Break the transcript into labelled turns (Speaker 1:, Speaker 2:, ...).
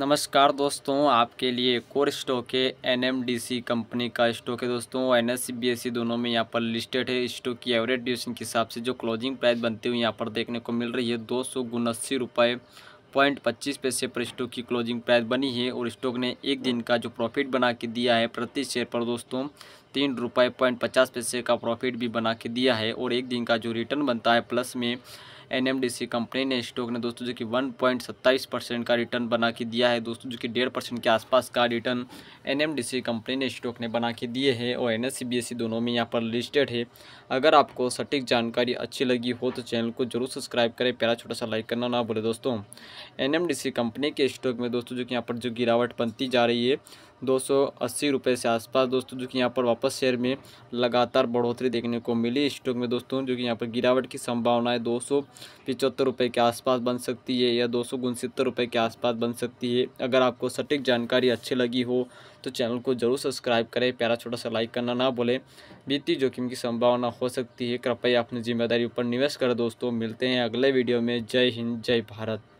Speaker 1: नमस्कार दोस्तों आपके लिए कोर स्टॉक है सी कंपनी का स्टॉक है दोस्तों N S B S C दोनों में यहाँ पर लिस्टेड है स्टॉक की एवरेज ड्यूरेशन के हिसाब से जो क्लोजिंग प्राइस बनते हुए यहाँ पर देखने को मिल रही है दो सौ उनासी रुपये पॉइंट पच्चीस पैसे पर स्टॉक की क्लोजिंग प्राइस बनी है और स्टॉक ने एक दिन का जो प्रॉफिट बना के दिया है प्रति शेयर पर दोस्तों तीन रुपये पॉइंट पचास पैसे का प्रॉफिट भी बना के दिया है और एक दिन का जो रिटर्न बनता है प्लस में एनएमडीसी कंपनी ने स्टॉक ने दोस्तों जो कि 1.27 परसेंट का रिटर्न बना के दिया है दोस्तों जो कि डेढ़ परसेंट के आसपास का रिटर्न एनएमडीसी कंपनी ने स्टॉक ने बना के दिए है और एन दोनों में यहाँ पर लिस्टेड है अगर आपको सटीक जानकारी अच्छी लगी हो तो चैनल को जरूर सब्सक्राइब करें प्यारा छोटा सा लाइक करना ना भूलें दोस्तों एन कंपनी के स्टॉक में दोस्तों जो कि यहाँ पर जो गिरावट बनती जा रही है दो सौ से आसपास दोस्तों जो कि यहाँ पर वापस शेयर में लगातार बढ़ोतरी देखने को मिली स्टॉक में दोस्तों जो कि यहाँ पर गिरावट की संभावना है दो पिचहत्तर रुपये के आसपास बन सकती है या दो सौ रुपये के आसपास बन सकती है अगर आपको सटीक जानकारी अच्छी लगी हो तो चैनल को जरूर सब्सक्राइब करें प्यारा छोटा सा लाइक करना ना भूलें वित्तीय जोखिम की संभावना हो सकती है कृपया अपनी जिम्मेदारी ऊपर निवेश करें दोस्तों मिलते हैं अगले वीडियो में जय हिंद जय भारत